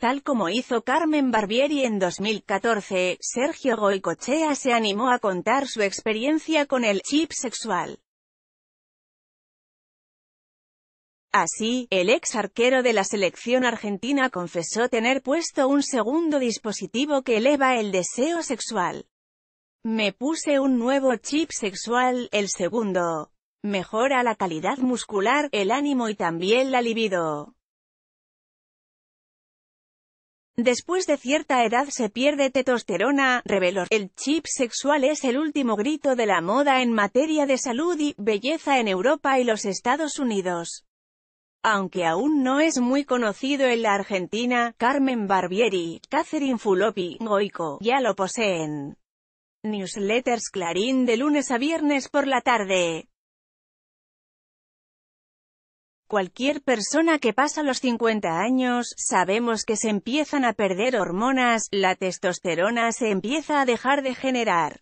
Tal como hizo Carmen Barbieri en 2014, Sergio Goicochea se animó a contar su experiencia con el chip sexual. Así, el ex arquero de la selección argentina confesó tener puesto un segundo dispositivo que eleva el deseo sexual. Me puse un nuevo chip sexual, el segundo. Mejora la calidad muscular, el ánimo y también la libido. Después de cierta edad se pierde testosterona, reveló. El chip sexual es el último grito de la moda en materia de salud y belleza en Europa y los Estados Unidos. Aunque aún no es muy conocido en la Argentina, Carmen Barbieri, Catherine Fulopi, Goico, ya lo poseen. Newsletters Clarín de lunes a viernes por la tarde. Cualquier persona que pasa los 50 años, sabemos que se empiezan a perder hormonas, la testosterona se empieza a dejar de generar.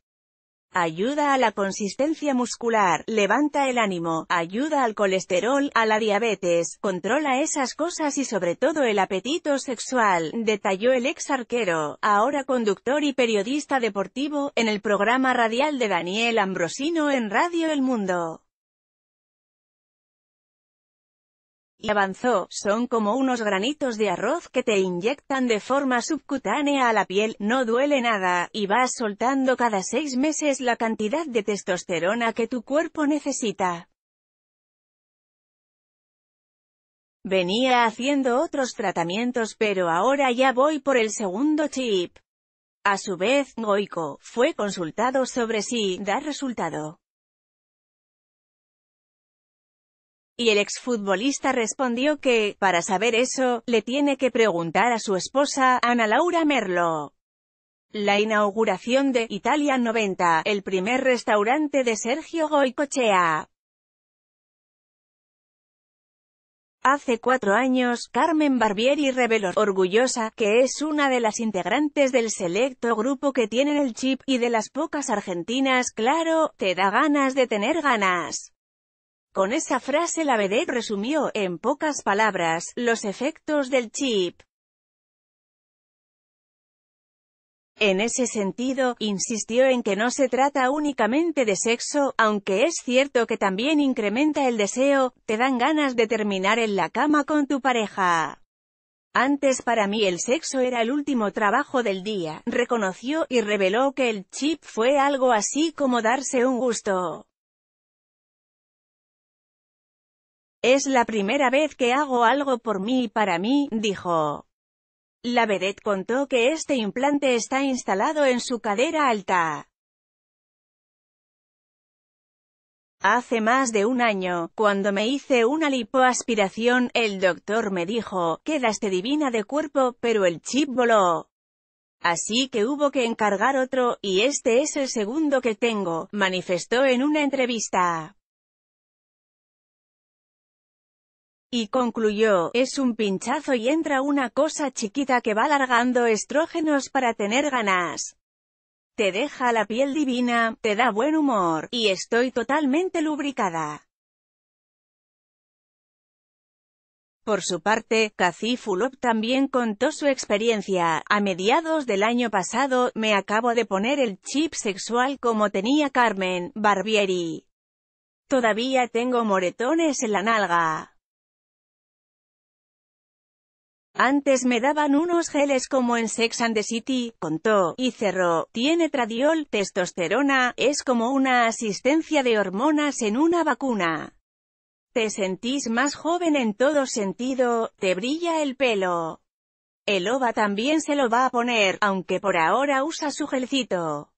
Ayuda a la consistencia muscular, levanta el ánimo, ayuda al colesterol, a la diabetes, controla esas cosas y sobre todo el apetito sexual, detalló el ex arquero, ahora conductor y periodista deportivo, en el programa radial de Daniel Ambrosino en Radio El Mundo. y avanzó, son como unos granitos de arroz que te inyectan de forma subcutánea a la piel, no duele nada, y vas soltando cada seis meses la cantidad de testosterona que tu cuerpo necesita. Venía haciendo otros tratamientos pero ahora ya voy por el segundo chip. A su vez, Goico, fue consultado sobre si da resultado. Y el exfutbolista respondió que, para saber eso, le tiene que preguntar a su esposa, Ana Laura Merlo. La inauguración de Italia 90, el primer restaurante de Sergio Goicochea. Hace cuatro años, Carmen Barbieri reveló, orgullosa, que es una de las integrantes del selecto grupo que tiene el chip, y de las pocas argentinas, claro, te da ganas de tener ganas. Con esa frase la vedette resumió, en pocas palabras, los efectos del chip. En ese sentido, insistió en que no se trata únicamente de sexo, aunque es cierto que también incrementa el deseo, te dan ganas de terminar en la cama con tu pareja. Antes para mí el sexo era el último trabajo del día, reconoció, y reveló que el chip fue algo así como darse un gusto. Es la primera vez que hago algo por mí y para mí, dijo. La vedette contó que este implante está instalado en su cadera alta. Hace más de un año, cuando me hice una lipoaspiración, el doctor me dijo, quedaste divina de cuerpo, pero el chip voló. Así que hubo que encargar otro, y este es el segundo que tengo, manifestó en una entrevista. Y concluyó, es un pinchazo y entra una cosa chiquita que va largando estrógenos para tener ganas. Te deja la piel divina, te da buen humor, y estoy totalmente lubricada. Por su parte, Cathy Fulop también contó su experiencia. A mediados del año pasado, me acabo de poner el chip sexual como tenía Carmen Barbieri. Todavía tengo moretones en la nalga. Antes me daban unos geles como en Sex and the City, contó, y cerró. Tiene tradiol, testosterona, es como una asistencia de hormonas en una vacuna. Te sentís más joven en todo sentido, te brilla el pelo. El OVA también se lo va a poner, aunque por ahora usa su gelcito.